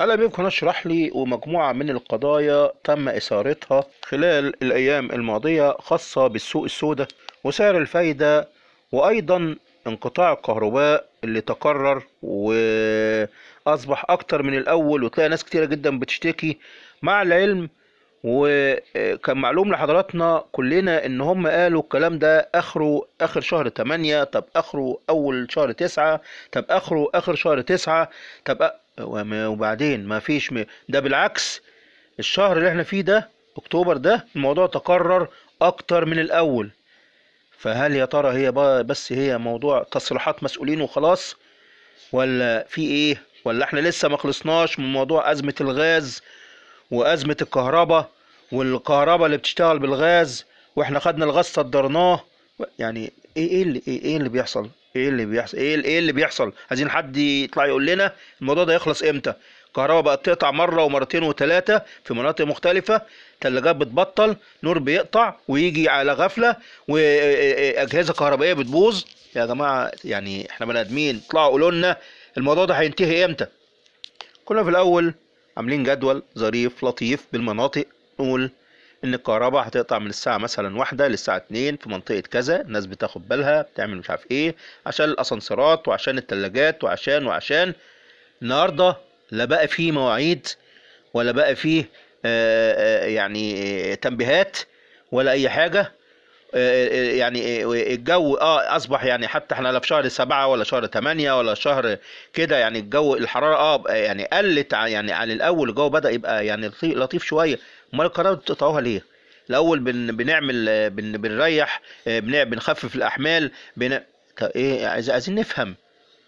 ألا بإمكن أشرح لي ومجموعة من القضايا تم إثارتها خلال الأيام الماضية خاصة بالسوق السوداء وسعر الفايدة وأيضا انقطاع الكهرباء اللي تكرر وأصبح أكتر من الأول وتلاقي ناس كتيرة جدا بتشتكي مع العلم وكان معلوم لحضراتنا كلنا ان هم قالوا الكلام ده اخره اخر شهر 8 طب اخره اول شهر 9 طب اخره اخر شهر 9 طب وبعدين ما فيش م... ده بالعكس الشهر اللي احنا فيه ده اكتوبر ده الموضوع تكرر اكتر من الاول فهل يا ترى هي بس هي موضوع تصريحات مسؤولين وخلاص ولا في ايه ولا احنا لسه ما خلصناش من موضوع ازمه الغاز وازمه الكهرباء والكهرباء اللي بتشتغل بالغاز واحنا خدنا الغاز صدرناه يعني ايه ايه اللي ايه, إيه اللي بيحصل ايه اللي بيحصل إيه, ايه اللي بيحصل عايزين حد يطلع يقول لنا الموضوع ده يخلص امتى الكهرباء بقت تقطع مره ومرتين وثلاثه في مناطق مختلفه ثلاجات بتبطل نور بيقطع ويجي على غفله واجهزه كهربائيه بتبوظ يا جماعه يعني احنا بني ادمين اطلعوا قولوا لنا الموضوع ده هينتهي امتى كنا في الاول عاملين جدول ظريف لطيف بالمناطق نقول ان الكهرباء هتقطع من الساعه مثلا واحدة للساعه 2 في منطقه كذا الناس بتاخد بالها بتعمل مش عارف ايه عشان الاسانسيرات وعشان الثلاجات وعشان وعشان النهارده لا بقى فيه مواعيد ولا بقى فيه آه، آه، يعني آه، تنبيهات ولا اي حاجه يعني الجو اه اصبح يعني حتى احنا لا في شهر سبعة ولا شهر ثمانية ولا شهر كده يعني الجو الحرارة اه يعني قلت يعني على الاول الجو بدأ يبقى يعني لطيف شوية امال القرار بتقطعوها ليه الاول بن بنعمل بن بنريح بن بنخفف الاحمال بن طب ايه عايزين نفهم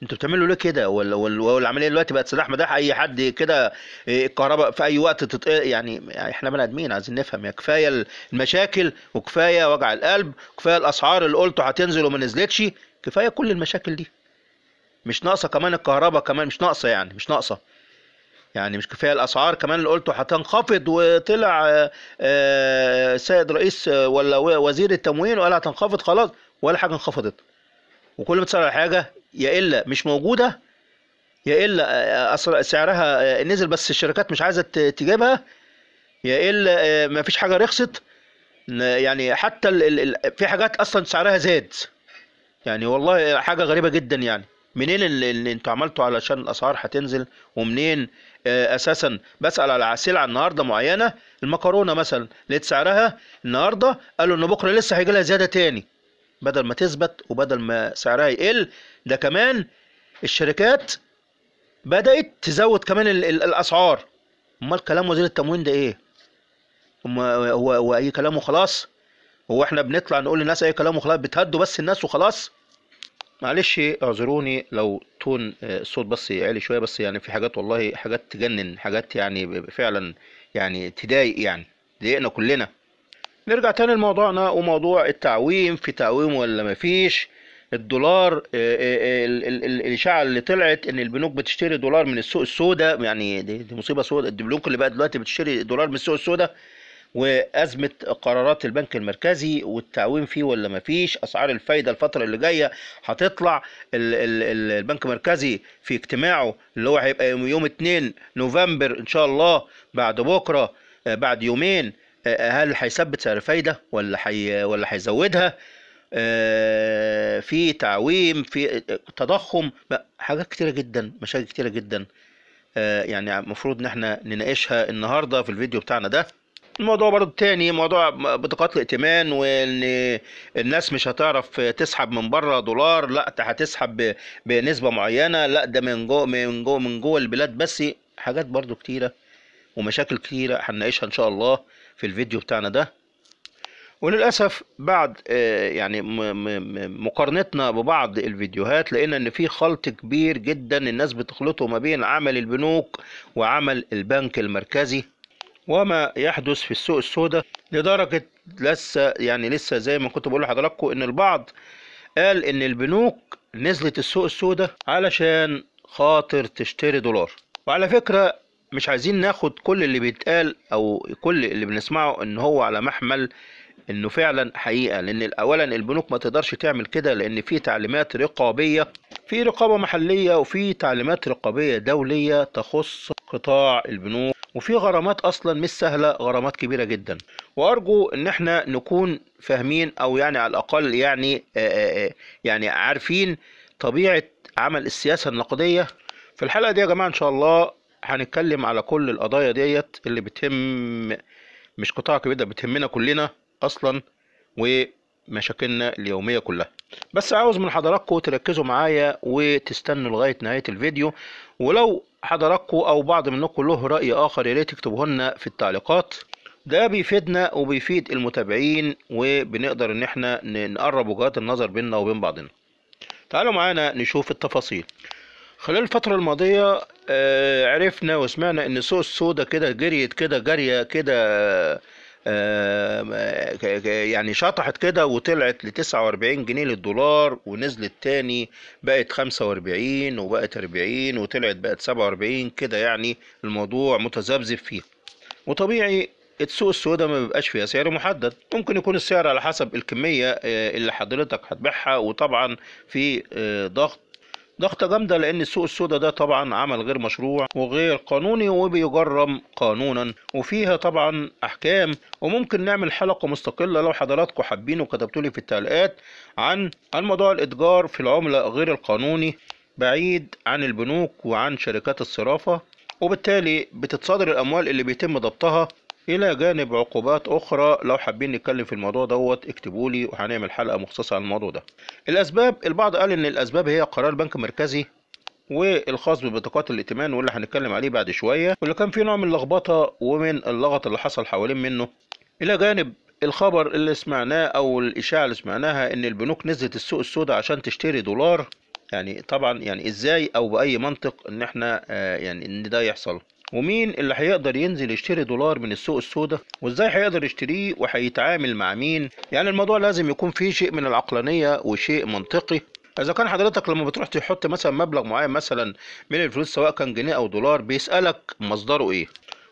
انتوا بتعملوا ليه كده ولا والعمليه دلوقتي بقت سلاح مداح اي حد كده إيه، الكهرباء في اي وقت تط... إيه، يعني احنا بني ادمين عايزين نفهم يا يعني كفايه المشاكل وكفايه وجع القلب وكفايه الاسعار اللي قلتوا هتنزل وما نزلتش كفايه كل المشاكل دي مش ناقصه كمان الكهرباء كمان مش ناقصه يعني مش ناقصه يعني مش كفايه الاسعار كمان اللي قلته هتنخفض وطلع آه، آه، سيد رئيس آه، ولا وزير التموين وقال هتنخفض خلاص ولا حاجه انخفضت وكل ما تسال حاجه يا الا مش موجوده يا الا سعرها نزل بس الشركات مش عايزه تجيبها يا الا ما فيش حاجه رخصت يعني حتى في حاجات اصلا سعرها زاد يعني والله حاجه غريبه جدا يعني منين اللي, انتوا عملتوا علشان الاسعار هتنزل ومنين آه اساسا بسال على سلعه النهارده معينه المكرونه مثلا لقيت سعرها النهارده قالوا ان بكره لسه هيجي لها زياده تاني بدل ما تثبت وبدل ما سعرها يقل ده كمان الشركات بدات تزود كمان الاسعار امال كلام وزير التموين ده ايه هو هو اي كلام وخلاص هو احنا بنطلع نقول للناس اي كلام وخلاص بتهدوا بس الناس وخلاص معلش اعذروني لو تون آه، الصوت بس عالي شويه بس يعني في حاجات والله حاجات تجنن حاجات يعني فعلا يعني تضايق يعني ضايقنا كلنا نرجع تاني لموضوعنا وموضوع التعويم في تعويم ولا مفيش الدولار آه، آه، الاشاعه اللي طلعت ان البنوك بتشتري دولار من السوق السوداء يعني دي, دي مصيبه سوداء البنوك اللي بقى دلوقتي بتشتري دولار من السوق السوداء وازمه قرارات البنك المركزي والتعويم فيه ولا ما فيش اسعار الفايده الفتره اللي جايه هتطلع ال ال البنك المركزي في اجتماعه اللي هو هيبقى يوم 2 نوفمبر ان شاء الله بعد بكره آه، بعد يومين آه، هل هيثبت سعر الفايده ولا حي ولا هيزودها آه، في تعويم في تضخم حاجات كتيره جدا مشاكل كتيره جدا يعني المفروض ان احنا نناقشها النهارده في الفيديو بتاعنا ده الموضوع برضه التاني موضوع بطاقات الائتمان وان الناس مش هتعرف تسحب من بره دولار لا هتسحب بنسبه معينه لا ده من جوه من جوه من جوه البلاد بس حاجات برضه كتيره ومشاكل كتيره هنناقشها ان شاء الله في الفيديو بتاعنا ده وللاسف بعد آه، يعني مقارنتنا ببعض الفيديوهات لقينا ان في خلط كبير جدا الناس بتخلطه ما بين عمل البنوك وعمل البنك المركزي وما يحدث في السوق السوداء لدرجة لسه يعني لسه زي ما كنت بقول لحضراتكم ان البعض قال ان البنوك نزلت السوق السوداء علشان خاطر تشتري دولار وعلى فكرة مش عايزين ناخد كل اللي بيتقال او كل اللي بنسمعه ان هو على محمل انه فعلا حقيقه لان اولا البنوك ما تقدرش تعمل كده لان في تعليمات رقابيه في رقابه محليه وفي تعليمات رقابيه دوليه تخص قطاع البنوك وفي غرامات اصلا مش سهله غرامات كبيره جدا وارجو ان احنا نكون فاهمين او يعني على الاقل يعني آآ آه، آآ آه، آه، يعني عارفين طبيعه عمل السياسه النقديه في الحلقه دي يا جماعه ان شاء الله هنتكلم على كل القضايا ديت اللي بتهم مش قطاع كبير ده بتهمنا كلنا اصلا ومشاكلنا اليوميه كلها بس عاوز من حضراتكم تركزوا معايا وتستنوا لغايه نهايه الفيديو ولو حضراتكم او بعض منكم له راي اخر يا ريت تكتبوه لنا في التعليقات ده بيفيدنا وبيفيد المتابعين وبنقدر ان احنا نقرب وجهات النظر بيننا وبين بعضنا تعالوا معانا نشوف التفاصيل خلال الفترة الماضية آه، عرفنا وسمعنا ان سوق السودا كده جريت كده جارية كده يعني شطحت كده وطلعت ل 49 جنيه للدولار ونزلت تاني بقت 45 وبقت 40 وطلعت بقت 47 كده يعني الموضوع متذبذب فيه وطبيعي السوق السوداء ما بيبقاش فيها سعر محدد ممكن يكون السعر على حسب الكمية آه، اللي حضرتك هتبيعها وطبعا في آه، ضغط ضغطة جامدة لأن السوق السوداء ده طبعا عمل غير مشروع وغير قانوني وبيجرم قانونا وفيها طبعا أحكام وممكن نعمل حلقة مستقلة لو حضراتكم حابين وكتبتوا لي في التعليقات عن الموضوع الإتجار في العملة غير القانوني بعيد عن البنوك وعن شركات الصرافة وبالتالي بتتصادر الأموال اللي بيتم ضبطها الى جانب عقوبات اخرى لو حابين نتكلم في الموضوع دوت اكتبوا لي وهنعمل حلقه مخصصه عن الموضوع ده الاسباب البعض قال ان الاسباب هي قرار بنك مركزي والخاص ببطاقات الائتمان واللي هنتكلم عليه بعد شويه واللي كان فيه نوع من اللخبطه ومن اللغط اللي حصل حوالين منه الى جانب الخبر اللي سمعناه او الاشاعه اللي سمعناها ان البنوك نزلت السوق السوداء عشان تشتري دولار يعني طبعا يعني ازاي او باي منطق ان احنا آه يعني ان ده يحصل ومين اللي هيقدر ينزل يشتري دولار من السوق السوداء وازاي هيقدر يشتريه وهيتعامل مع مين يعني الموضوع لازم يكون فيه شيء من العقلانية وشيء منطقي اذا كان حضرتك لما بتروح تحط مثلا مبلغ معين مثلا من الفلوس سواء كان جنيه او دولار بيسالك مصدره ايه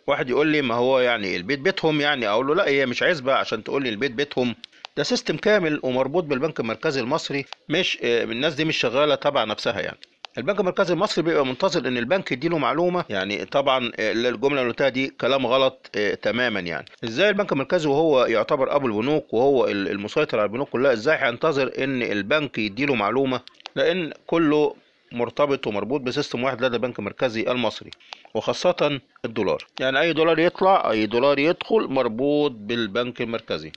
واحد يقول لي ما هو يعني البيت بيتهم يعني اقول له لا هي مش عزبه عشان تقول لي البيت بيتهم ده سيستم كامل ومربوط بالبنك المركزي المصري مش آه، الناس دي مش شغاله تبع نفسها يعني البنك المركزي المصري بيبقى منتظر ان البنك يديله معلومه يعني طبعا الجمله آه، اللي قلتها دي كلام غلط آه، تماما يعني ازاي البنك المركزي وهو يعتبر ابو البنوك وهو المسيطر على البنوك كلها ازاي هينتظر ان البنك يديله معلومه لان كله مرتبط ومربوط بسيستم واحد لدى البنك المركزي المصري وخاصة الدولار يعني أي دولار يطلع أي دولار يدخل مربوط بالبنك المركزي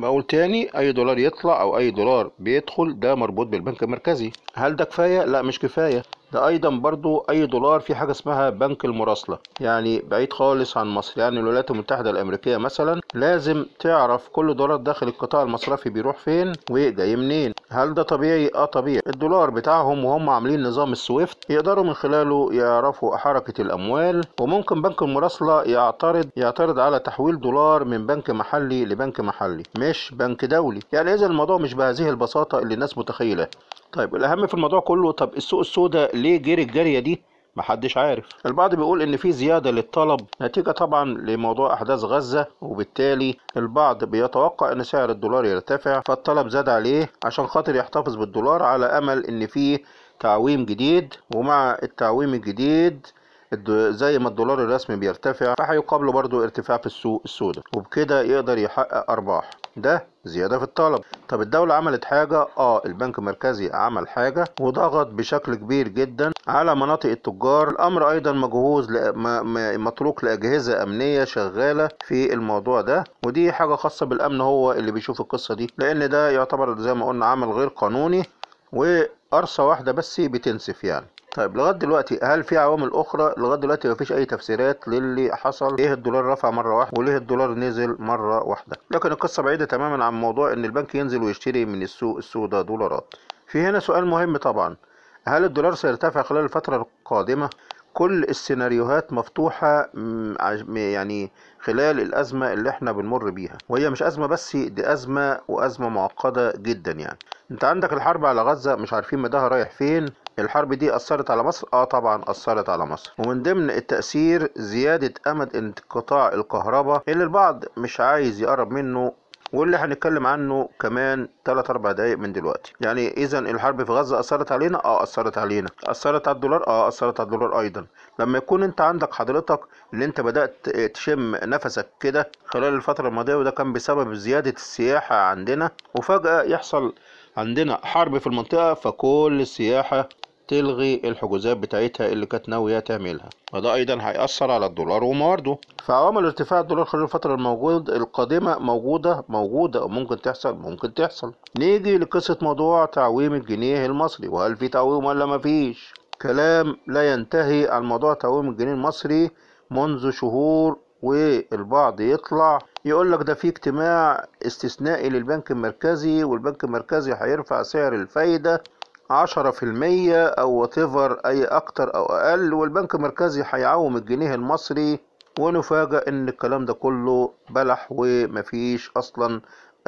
بقول تاني اي دولار يطلع او اي دولار بيدخل ده مربوط بالبنك المركزي هل ده كفايه لا مش كفايه ده ايضا برضو اي دولار في حاجه اسمها بنك المراسله يعني بعيد خالص عن مصر يعني الولايات المتحده الامريكيه مثلا لازم تعرف كل دولار داخل القطاع المصرفي بيروح فين وجاي منين هل ده طبيعي اه طبيعي الدولار بتاعهم وهم عاملين نظام السويفت يقدروا من خلاله يعرفوا حركه الاموال وممكن بنك المراسله يعترض يعترض على تحويل دولار من بنك محلي لبنك محلي مش بنك دولي يعني اذا الموضوع مش بهذه البساطه اللي الناس متخيلها طيب الاهم في الموضوع كله طب السوق السوداء ليه جري الجاريه دي محدش عارف البعض بيقول ان في زيادة للطلب نتيجة طبعا لموضوع احداث غزة وبالتالي البعض بيتوقع ان سعر الدولار يرتفع فالطلب زاد عليه عشان خاطر يحتفظ بالدولار على امل ان في تعويم جديد ومع التعويم الجديد زي ما الدولار الرسمي بيرتفع فهيقابله برضو ارتفاع في السوق السوداء وبكده يقدر يحقق ارباح ده زياده في الطلب طب الدوله عملت حاجه اه البنك المركزي عمل حاجه وضغط بشكل كبير جدا على مناطق التجار الامر ايضا مجهوز متروك لاجهزه امنيه شغاله في الموضوع ده ودي حاجه خاصه بالامن هو اللي بيشوف القصه دي لان ده يعتبر زي ما قلنا عمل غير قانوني وقرصه واحده بس بتنسف يعني طيب لغايه دلوقتي هل في عوامل اخرى لغايه دلوقتي مفيش اي تفسيرات للي حصل ليه الدولار رفع مره واحده وليه الدولار نزل مره واحده لكن القصه بعيده تماما عن موضوع ان البنك ينزل ويشتري من السوق السوداء دولارات في هنا سؤال مهم طبعا هل الدولار سيرتفع خلال الفتره القادمه كل السيناريوهات مفتوحة يعني خلال الأزمة اللي احنا بنمر بيها وهي مش أزمة بس دي أزمة وأزمة معقدة جدا يعني انت عندك الحرب على غزة مش عارفين مداها رايح فين الحرب دي أثرت على مصر؟ آه طبعا أثرت على مصر ومن ضمن التأثير زيادة أمد انقطاع الكهرباء اللي البعض مش عايز يقرب منه واللي هنتكلم عنه كمان 3 4 دقايق من دلوقتي يعني اذا الحرب في غزه اثرت علينا اه اثرت علينا اثرت على الدولار اه اثرت على الدولار ايضا لما يكون انت عندك حضرتك اللي انت بدات تشم نفسك كده خلال الفتره الماضيه وده كان بسبب زياده السياحه عندنا وفجاه يحصل عندنا حرب في المنطقه فكل السياحه تلغي الحجوزات بتاعتها اللي كانت ناوية تعملها وده أيضا هيأثر على الدولار وموارده فعوامل ارتفاع الدولار خلال الفترة الموجود القادمة موجودة موجودة ممكن تحصل ممكن تحصل نيجي لقصة موضوع تعويم الجنيه المصري وهل في تعويم ولا ما فيش كلام لا ينتهي عن موضوع تعويم الجنيه المصري منذ شهور والبعض يطلع يقول لك ده في اجتماع استثنائي للبنك المركزي والبنك المركزي هيرفع سعر الفايدة عشرة في المية أو واتيفر أي أكتر أو أقل والبنك المركزي هيعوم الجنيه المصري ونفاجأ إن الكلام ده كله بلح ومفيش أصلا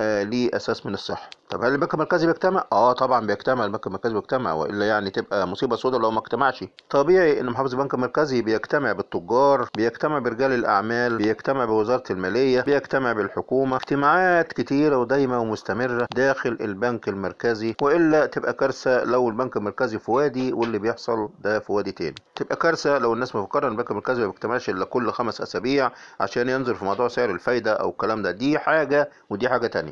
آه، ليه اساس من الصحه طب هل البنك المركزي بيجتمع اه طبعا بيجتمع البنك المركزي بيجتمع والا يعني تبقى مصيبه سوداء لو ما اجتمعش طبيعي ان محافظ البنك المركزي بيجتمع بالتجار بيجتمع برجال الاعمال بيجتمع بوزاره الماليه بيجتمع بالحكومه اجتماعات كتيره ودايمه ومستمره داخل البنك المركزي والا تبقى كارثه لو البنك المركزي في وادي واللي بيحصل ده في وادي تاني تبقى كارثه لو الناس مفكره ان البنك المركزي ما بيجتمعش الا كل خمس اسابيع عشان ينظر في موضوع سعر الفايده او الكلام ده دي حاجه ودي حاجه تانية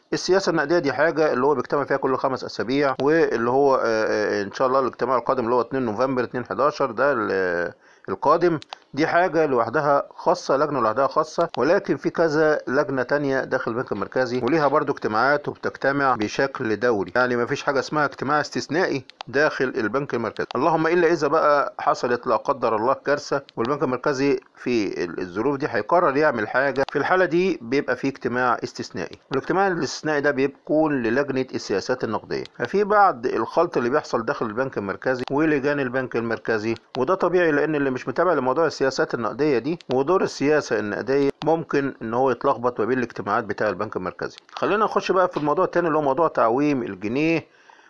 السياسه النقديه دي حاجه اللي هو بيجتمع فيها كل خمس اسابيع واللي هو آه، آه، ان شاء الله الاجتماع القادم اللي هو 2 نوفمبر 2 11 ده آه، القادم دي حاجة لوحدها خاصة لجنة لوحدها خاصة ولكن في كذا لجنة تانية داخل البنك المركزي وليها برضو اجتماعات وبتجتمع بشكل دوري يعني ما فيش حاجة اسمها اجتماع استثنائي داخل البنك المركزي اللهم إلا إذا بقى حصلت لا قدر الله كارثة والبنك المركزي في الظروف دي هيقرر يعمل حاجة في الحالة دي بيبقى في اجتماع استثنائي والاجتماع الاستثناء ده بيكون للجنه السياسات النقديه ففي بعض الخلط اللي بيحصل داخل البنك المركزي ولجان البنك المركزي وده طبيعي لان اللي مش متابع لموضوع السياسات النقديه دي ودور السياسه النقديه ممكن ان هو يتلخبط ما بين الاجتماعات بتاع البنك المركزي خلينا نخش بقى في الموضوع التاني اللي هو موضوع تعويم الجنيه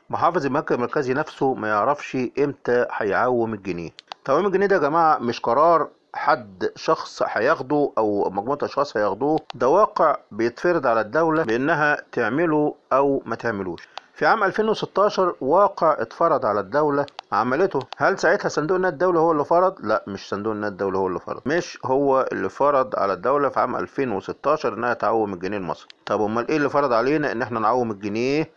محافظ البنك المركزي نفسه ما يعرفش امتى هيعوم الجنيه تعويم الجنيه ده يا جماعه مش قرار حد شخص هياخده او مجموعه اشخاص هياخدوه ده واقع بيتفرض على الدوله بانها تعمله او ما تعملوش في عام 2016 واقع اتفرض على الدولة عملته هل ساعتها صندوق النقد الدولي هو اللي فرض؟ لا مش صندوق النقد الدولي هو اللي فرض مش هو اللي فرض على الدولة في عام 2016 انها تعوم الجنيه المصري طب امال ايه اللي فرض علينا ان احنا نعوم الجنيه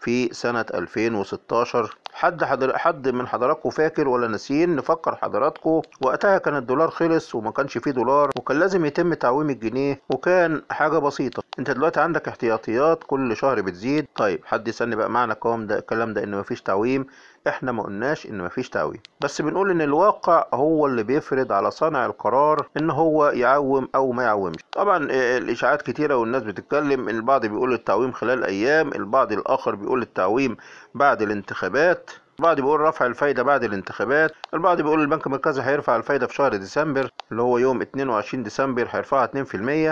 في سنة 2016 حد حضر... حد من حضراتكم فاكر ولا ناسيين نفكر حضراتكم وقتها كان الدولار خلص وما كانش فيه دولار وكان لازم يتم تعويم الجنيه وكان حاجة بسيطة انت دلوقتي عندك احتياطيات كل شهر بتزيد طيب حد يسألني بقى معنى ده الكلام ده ان مفيش تعويم احنا ما قلناش ان مفيش تعويم بس بنقول ان الواقع هو اللي بيفرض على صانع القرار ان هو يعوم او ما يعومش طبعا آه، الاشاعات كتيره والناس بتتكلم البعض بيقول التعويم خلال ايام البعض الاخر بيقول التعويم بعد الانتخابات البعض بيقول رفع الفايده بعد الانتخابات البعض بيقول البنك المركزي هيرفع الفايده في شهر ديسمبر اللي هو يوم 22 ديسمبر هيرفعها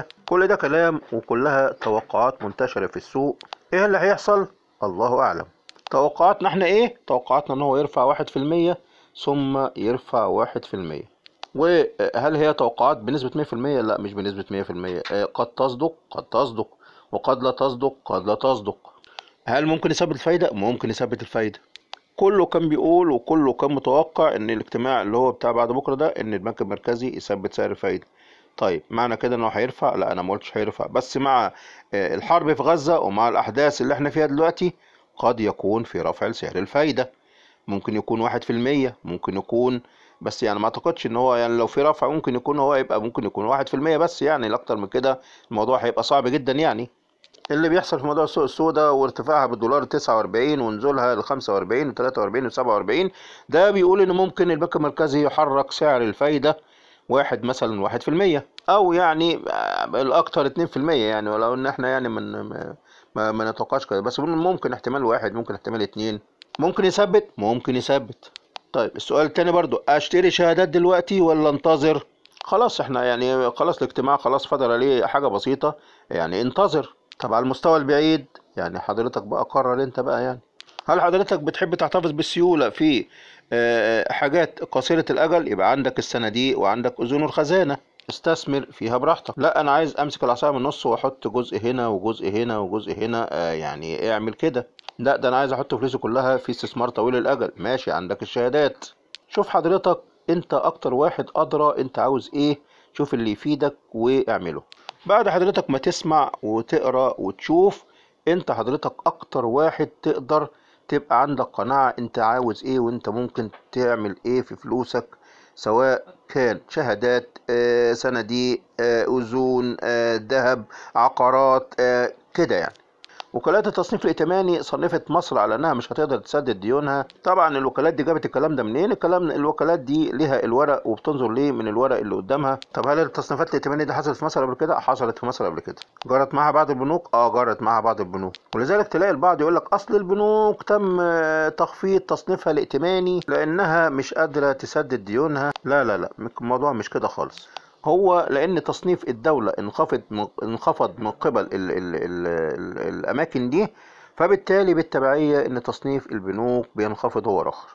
2% كل ده كلام وكلها توقعات منتشره في السوق ايه اللي هيحصل الله اعلم توقعاتنا احنا ايه توقعاتنا ان هو يرفع واحد في المية ثم يرفع واحد في المية وهل هي توقعات بنسبة مية في المية لا مش بنسبة مية في المية آه، قد تصدق قد تصدق وقد لا تصدق قد لا تصدق هل ممكن يثبت الفايدة ممكن يثبت الفايدة كله كان بيقول وكله كان متوقع ان الاجتماع اللي هو بتاع بعد بكره ده ان البنك المركزي يثبت سعر الفايده طيب معنى كده انه هيرفع لا انا ما قلتش هيرفع بس مع آه، الحرب في غزه ومع الاحداث اللي احنا فيها دلوقتي قد يكون في رفع سعر الفايدة ممكن يكون واحد في المية ممكن يكون بس يعني ما اعتقدش ان هو يعني لو في رفع ممكن يكون هو يبقى ممكن يكون واحد في المية بس يعني الاكتر من كده الموضوع هيبقى صعب جدا يعني اللي بيحصل في موضوع السوق السوداء وارتفاعها بالدولار 49 ونزولها ل 45 و 43 و 47 ده بيقول ان ممكن البنك المركزي يحرك سعر الفايده واحد مثلا واحد في المية او يعني الاكتر اتنين في المية يعني ولو ان احنا يعني من ما, ما نتوقعش كده بس ممكن احتمال واحد ممكن احتمال اتنين ممكن يثبت ممكن يثبت طيب السؤال التاني برضو اشتري شهادات دلوقتي ولا انتظر خلاص احنا يعني خلاص الاجتماع خلاص فضل عليه حاجه بسيطه يعني انتظر طب على المستوى البعيد يعني حضرتك بقى قرر انت بقى يعني هل حضرتك بتحب تحتفظ بالسيوله في آه، حاجات قصيره الاجل يبقى عندك الصناديق وعندك اذون الخزانه استثمر فيها براحتك لا انا عايز امسك العصايه من النص واحط جزء هنا وجزء هنا وجزء هنا آه يعني إيه اعمل كده لا ده انا عايز احط فلوسي كلها في استثمار طويل الاجل ماشي عندك الشهادات شوف حضرتك انت اكتر واحد ادرى انت عاوز ايه شوف اللي يفيدك واعمله بعد حضرتك ما تسمع وتقرا وتشوف انت حضرتك اكتر واحد تقدر تبقى عندك قناعة انت عاوز ايه وانت ممكن تعمل ايه في فلوسك سواء كان شهادات صناديق آه، أذون آه، آه، ذهب عقارات كده يعني وكالات التصنيف الائتماني صنفت مصر على انها مش هتقدر تسدد ديونها طبعا الوكالات دي جابت الكلام ده منين الكلام الوكالات دي ليها الورق وبتنظر ليه من الورق اللي قدامها طب هل التصنيفات الائتمانيه دي حصلت في مصر قبل كده حصلت في مصر قبل كده جرت معاها بعض البنوك اه جرت معاها بعض البنوك ولذلك تلاقي البعض يقول لك اصل البنوك تم آه، تخفيض تصنيفها الائتماني لانها مش قادره تسدد ديونها لا لا لا الموضوع مش كده خالص هو لان تصنيف الدوله انخفض انخفض من قبل الـ الـ الـ الـ الاماكن دي فبالتالي بالتبعيه ان تصنيف البنوك بينخفض هو الاخر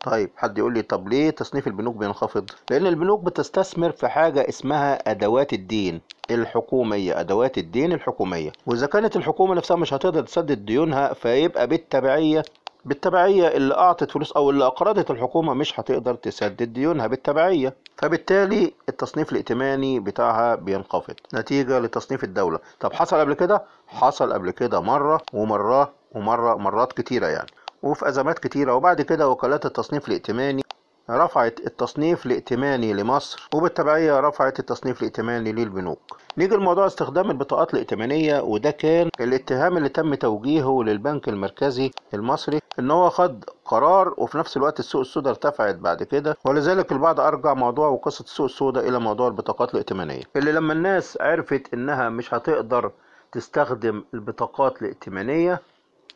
طيب حد يقول لي طب ليه تصنيف البنوك بينخفض لان البنوك بتستثمر في حاجه اسمها ادوات الدين الحكوميه ادوات الدين الحكوميه واذا كانت الحكومه نفسها مش هتقدر تسدد ديونها فيبقى بالتبعيه بالتبعية اللي أعطت فلوس أو اللي أقرضت الحكومة مش هتقدر تسدد ديونها بالتبعية فبالتالي التصنيف الائتماني بتاعها بينخفض نتيجة لتصنيف الدولة طب حصل قبل كده؟ حصل قبل كده مرة ومرة ومرة مرات كتيرة يعني وفي أزمات كتيرة وبعد كده وكالات التصنيف الائتماني رفعت التصنيف الائتماني لمصر وبالتبعية رفعت التصنيف الائتماني للبنوك نيجي لموضوع استخدام البطاقات الائتمانية وده كان الاتهام اللي تم توجيهه للبنك المركزي المصري ان هو خد قرار وفي نفس الوقت السوق السوداء ارتفعت بعد كده ولذلك البعض ارجع موضوع وقصة السوق السوداء الى موضوع البطاقات الائتمانية اللي لما الناس عرفت انها مش هتقدر تستخدم البطاقات الائتمانية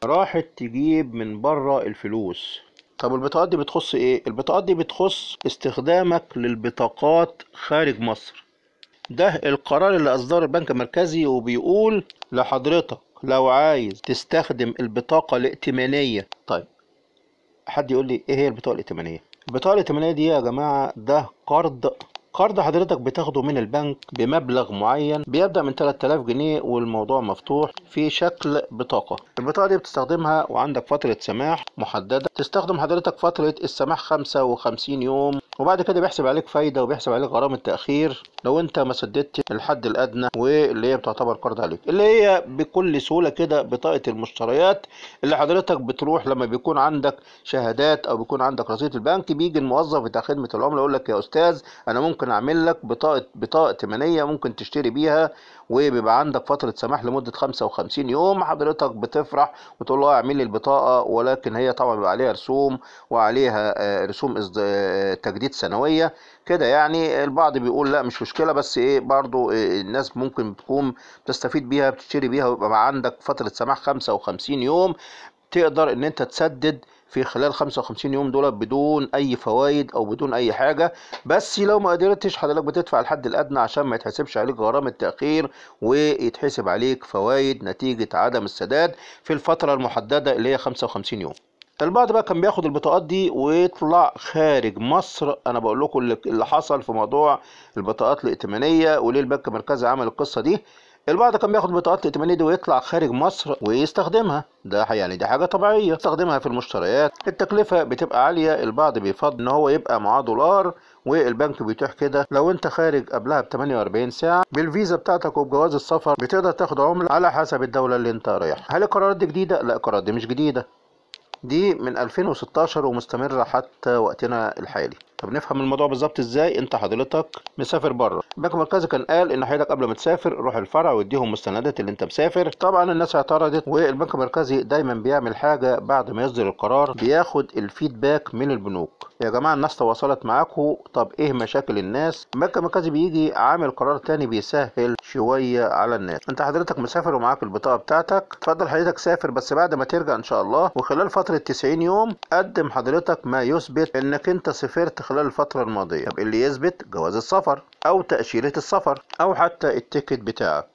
راحت تجيب من بره الفلوس طب البطاقات دي بتخص ايه البطاقات دي بتخص استخدامك للبطاقات خارج مصر ده القرار اللي اصدره البنك المركزي وبيقول لحضرتك لو عايز تستخدم البطاقه الائتمانيه طيب حد يقول لي ايه هي البطاقه الائتمانيه البطاقه الائتمانيه دي يا جماعه ده قرض قرض حضرتك بتاخده من البنك بمبلغ معين بيبدأ من 3000 جنيه والموضوع مفتوح في شكل بطاقة البطاقة دي بتستخدمها وعندك فترة سماح محددة تستخدم حضرتك فترة السماح 55 يوم وبعد كده بيحسب عليك فايدة وبيحسب عليك غرامة تأخير لو أنت ما سددتش الحد الأدنى واللي هي بتعتبر قرض عليك اللي هي بكل سهولة كده بطاقة المشتريات اللي حضرتك بتروح لما بيكون عندك شهادات أو بيكون عندك رصيد البنك بيجي الموظف بتاع خدمة العملاء يقول لك يا أستاذ أنا ممكن أعمل لك بطاقة بطاقة ائتمانية ممكن تشتري بيها وبيبقى عندك فتره سماح لمده 55 يوم حضرتك بتفرح وتقول له آه، اعمل لي البطاقه ولكن هي طبعا بيبقى عليها رسوم وعليها آه، رسوم آه، تجديد سنويه كده يعني البعض بيقول لا مش مشكله بس ايه برضو الناس ممكن تقوم تستفيد بيها بتشتري بيها ويبقى عندك فتره سماح 55 يوم تقدر ان انت تسدد في خلال 55 يوم دول بدون اي فوائد او بدون اي حاجه بس لو ما قدرتش حضرتك بتدفع الحد الادنى عشان ما يتحسبش عليك غرامه تاخير ويتحسب عليك فوائد نتيجه عدم السداد في الفتره المحدده اللي هي 55 يوم البعض بقى كان بياخد البطاقات دي ويطلع خارج مصر انا بقول لكم اللي حصل في موضوع البطاقات الائتمانيه وليه البنك المركزي عمل القصه دي البعض كان بياخد بطاقات الائتمانية دي ويطلع خارج مصر ويستخدمها ده يعني دي حاجة طبيعية يستخدمها في المشتريات التكلفة بتبقى عالية البعض بيفضل ان هو يبقى معاه دولار والبنك بيتيح كده لو انت خارج قبلها ب 48 ساعة بالفيزا بتاعتك وبجواز السفر بتقدر تاخد عملة على حسب الدولة اللي انت رايحها هل القرارات دي جديدة؟ لا القرارات دي مش جديدة دي من 2016 ومستمرة حتى وقتنا الحالي طب نفهم الموضوع بالظبط ازاي انت حضرتك مسافر بره البنك المركزي كان قال ان حضرتك قبل ما تسافر روح الفرع واديهم مستندات اللي انت مسافر طبعا الناس اعترضت والبنك المركزي دايما بيعمل حاجه بعد ما يصدر القرار بياخد الفيدباك من البنوك يا جماعه الناس تواصلت معاكم طب ايه مشاكل الناس البنك المركزي بيجي عامل قرار تاني بيسهل شويه على الناس انت حضرتك مسافر ومعاك البطاقه بتاعتك اتفضل حضرتك سافر بس بعد ما ترجع ان شاء الله وخلال فتره 90 يوم قدم حضرتك ما يثبت انك انت سافرت خلال الفترة الماضية اللي يثبت جواز السفر أو تأشيرة السفر أو حتى التيكت بتاعك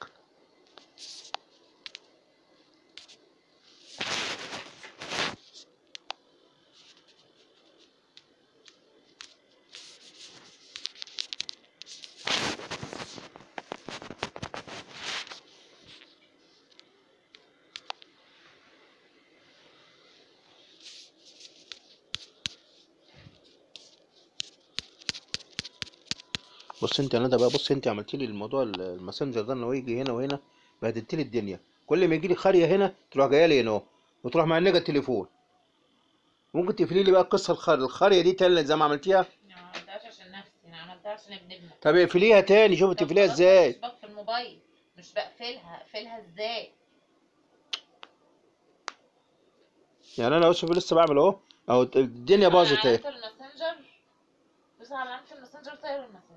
بص انت يا ندى بقى بص انت عملت لي الموضوع الماسنجر ده انه يجي هنا وهنا بهدلت لي الدنيا كل ما يجي لي خاريه هنا تروح جايه لي هنا اهو وتروح النجا التليفون ممكن تقفلي لي بقى قصه الخار... الخاريه دي تاني زي ما عملتيها انا ما عملتهاش عشان نفسي انا عملتها عشان ابن ابنك طب اقفليها تاني شوفي تقفليها ازاي مش بقفل الموبايل مش بقفلها اقفلها ازاي يعني انا اشوف لسه بعمل اهو اهو الدنيا باظت اهي الماسنجر بص على عملت الماسنجر طاير الماسنجر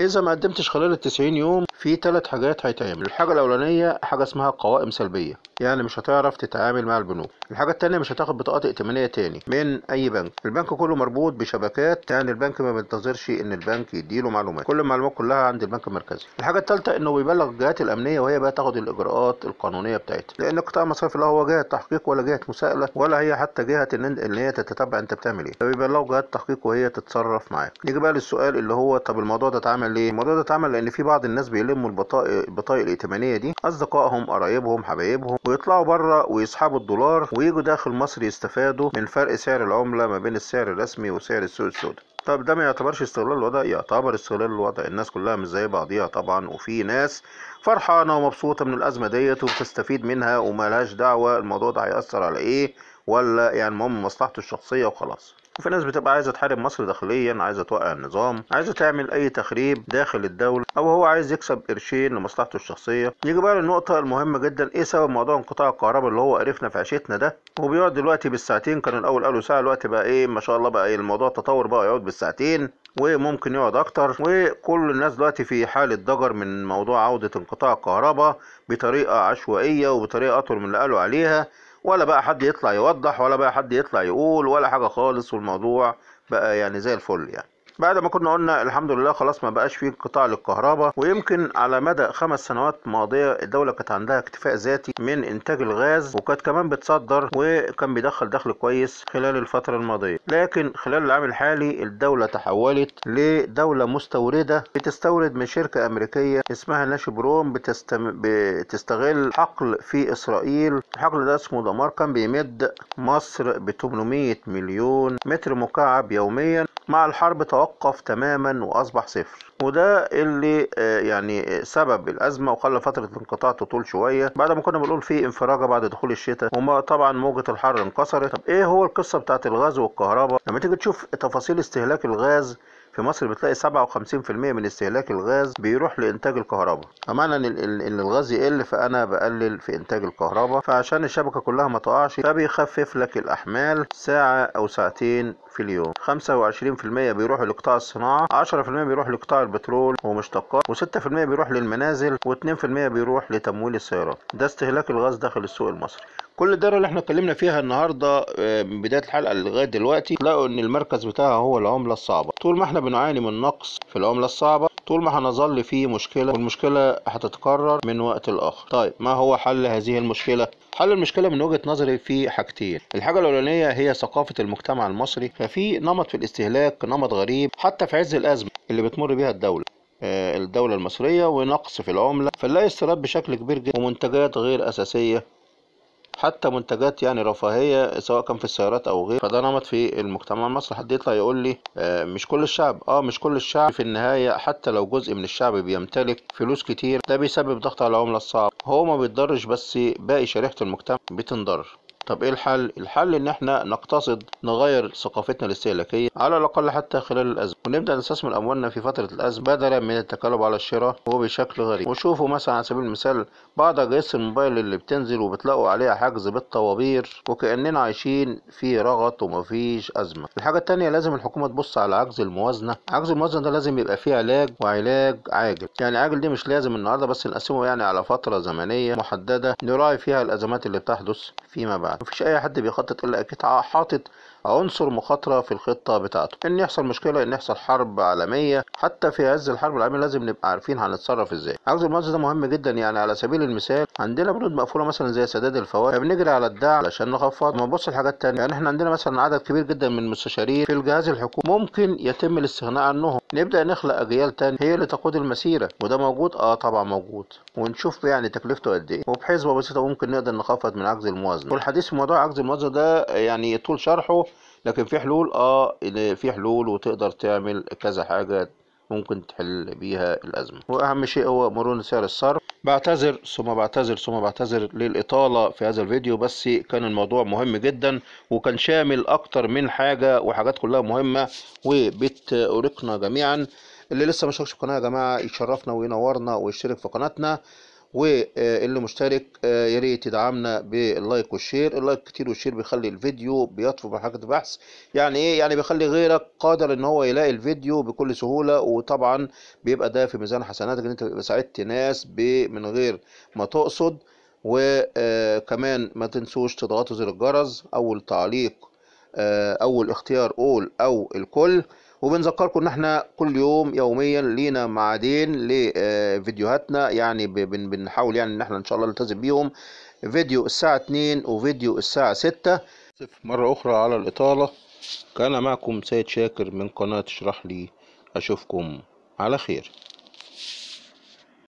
إذا ما قدمتش خلال التسعين يوم في ثلاث حاجات هيتعمل الحاجه الاولانيه حاجه اسمها قوائم سلبيه يعني مش هتعرف تتعامل مع البنوك الحاجه الثانيه مش هتاخد بطاقات ائتمانيه تاني من اي بنك البنك كله مربوط بشبكات يعني البنك ما بينتظرش ان البنك يديله معلومات كل المعلومات كلها عند البنك المركزي الحاجه الثالثه انه بيبلغ الجهات الامنيه وهي بقى تاخد الاجراءات القانونيه بتاعتها لان القطاع المصرفي لا هو جهه تحقيق ولا جهه مساءله ولا هي حتى جهه ان هي تتتبع انت بتعمل ايه فبيبلغوا جهات التحقيق وهي تتصرف معاك نيجي بقى للسؤال اللي هو طب الموضوع ده اتعمل ليه الموضوع ده اتعمل لان في بعض الناس بيقول يلموا البطايق البطايق الائتمانيه دي اصدقائهم قرايبهم حبايبهم ويطلعوا بره ويسحبوا الدولار ويجوا داخل مصر يستفادوا من فرق سعر العمله ما بين السعر الرسمي وسعر السوق السوداء طب ده ما يعتبرش استغلال الوضع يعتبر استغلال الوضع الناس كلها مش زي بعضيها طبعا وفي ناس فرحانه ومبسوطه من الازمه ديت وبتستفيد منها لهاش دعوه الموضوع ده هياثر على ايه ولا يعني المهم مصلحته الشخصيه وخلاص وفي ناس بتبقى عايزه تحارب مصر داخليا عايزه توقع النظام عايزه تعمل اي تخريب داخل الدوله او هو عايز يكسب قرشين لمصلحته الشخصيه يجي بقى للنقطه المهمه جدا ايه سبب موضوع انقطاع الكهرباء اللي هو عرفنا في عيشتنا ده وبيقعد دلوقتي بالساعتين كان الاول قالوا ساعه دلوقتي بقى ايه ما شاء الله بقى إيه الموضوع تطور بقى يقعد بالساعتين وممكن يقعد اكتر وكل الناس دلوقتي في حاله ضجر من موضوع عوده انقطاع الكهرباء بطريقه عشوائيه وبطريقه اطول من اللي قالوا عليها ولا بقى حد يطلع يوضح ولا بقى حد يطلع يقول ولا حاجة خالص والموضوع بقى يعني زي الفل يعني بعد ما كنا قلنا الحمد لله خلاص ما بقاش فيه انقطاع للكهرباء ويمكن على مدى خمس سنوات ماضيه الدوله كانت عندها اكتفاء ذاتي من انتاج الغاز وكانت كمان بتصدر وكان بيدخل دخل كويس خلال الفتره الماضيه لكن خلال العام الحالي الدوله تحولت لدوله مستورده بتستورد من شركه امريكيه اسمها ناشبروم بتستم... بتستغل حقل في اسرائيل الحقل ده اسمه دمار كان بيمد مصر ب 800 مليون متر مكعب يوميا مع الحرب توقف توقف تماما وأصبح صفر وده اللي آه، يعني آه، سبب الأزمة وخلى فترة الانقطاع تطول شوية بعد ما كنا بنقول في انفراجة بعد دخول الشتاء وما طبعا موجة الحر انكسرت طب إيه هو القصة بتاعت الغاز والكهرباء لما تيجي تشوف تفاصيل استهلاك الغاز في مصر بتلاقي 57% من استهلاك الغاز بيروح لانتاج الكهرباء فمعنى ان الغاز يقل فانا بقلل في انتاج الكهرباء فعشان الشبكه كلها ما تقعش فبيخفف لك الاحمال ساعه او ساعتين في اليوم 25% بيروح لقطاع الصناعه 10% بيروح لقطاع البترول ومشتقات و6% بيروح للمنازل و2% بيروح لتمويل السيارات ده استهلاك الغاز داخل السوق المصري كل الدائره اللي احنا اتكلمنا فيها النهارده آه، من بدايه الحلقه لغايه دلوقتي لقوا ان المركز بتاعها هو العمله الصعبه طول ما احنا بنعاني من نقص في العمله الصعبه طول ما هنظل في مشكله والمشكله هتتكرر من وقت لاخر طيب ما هو حل هذه المشكله حل المشكله من وجهه نظري في حاجتين الحاجه الاولانيه هي ثقافه المجتمع المصري ففي نمط في الاستهلاك نمط غريب حتى في عز الازمه اللي بتمر بها الدوله آه، الدولة المصرية ونقص في العملة فنلاقي استيراد بشكل كبير جدا ومنتجات غير أساسية حتى منتجات يعني رفاهيه سواء كان في السيارات او غيره فده نمط في المجتمع المصري حد يطلع يقول لي آه، مش كل الشعب اه مش كل الشعب في النهايه حتى لو جزء من الشعب بيمتلك فلوس كتير ده بيسبب ضغط على العمله الصعب هو ما بيتضرش بس باقي شريحه المجتمع بتنضر طب ايه الحل؟ الحل ان احنا نقتصد نغير ثقافتنا الاستهلاكية على الاقل حتى خلال الازمة ونبدأ نستثمر اموالنا في فترة الازمة بدلا من التكالب على الشراء وبشكل بشكل غريب وشوفوا مثلا على سبيل المثال بعض اجهزة الموبايل اللي بتنزل وبتلاقوا عليها حجز بالطوابير وكأننا عايشين في رغط ومفيش ازمة الحاجة التانية لازم الحكومة تبص على عجز الموازنة عجز الموازنة ده لازم يبقى فيه علاج وعلاج عاجل يعني عاجل دي مش لازم النهاردة بس نقسمه يعني على فترة زمنية محددة نراعي فيها الازمات اللي بتحدث فيما بعد معاه مفيش اي حد بيخطط الا اكيد حاطط عنصر مخاطره في الخطه بتاعته ان يحصل مشكله ان يحصل حرب عالميه حتى في عز الحرب العالميه لازم نبقى عارفين هنتصرف ازاي عجز المؤثر ده مهم جدا يعني على سبيل المثال عندنا بنود مقفوله مثلا زي سداد الفوائد فبنجري على الدعم علشان نخفض ما نبص لحاجات ثانيه يعني احنا عندنا مثلا عدد كبير جدا من المستشارين في الجهاز الحكومي ممكن يتم الاستغناء عنهم نبدا نخلق اجيال تانية هي اللي تقود المسيره وده موجود اه طبعا موجود ونشوف يعني تكلفته قد ايه وبحسبه بسيطه ممكن نقدر نخفض من عجز الموازنه والحديث حديث في موضوع عجز الموظف ده يعني طول شرحه لكن في حلول اه في حلول وتقدر تعمل كذا حاجة ممكن تحل بيها الأزمة وأهم شيء هو مرونة سعر الصرف بعتذر ثم بعتذر ثم بعتذر للإطالة في هذا الفيديو بس كان الموضوع مهم جدا وكان شامل أكتر من حاجة وحاجات كلها مهمة وبتؤرقنا جميعا اللي لسه ما اشتركش في القناة يا جماعة يشرفنا وينورنا ويشترك في قناتنا واللي مشترك آه، يا ريت يدعمنا باللايك والشير اللايك كتير والشير بيخلي الفيديو بيطفو بحاجة بحث يعني ايه يعني بيخلي غيرك قادر ان هو يلاقي الفيديو بكل سهولة وطبعا بيبقى ده في ميزان حسناتك ان انت ساعدت ناس من غير ما تقصد وكمان آه، ما تنسوش تضغطوا زر الجرس اول تعليق آه، اول اختيار اول او الكل وبنذكركم ان احنا كل يوم يوميا لينا معادين لفيديوهاتنا يعني بنحاول يعني ان احنا ان شاء الله نلتزم بيهم فيديو الساعة 2 وفيديو الساعة 6 مرة أخرى على الإطالة كان معكم سيد شاكر من قناة اشرح لي أشوفكم على خير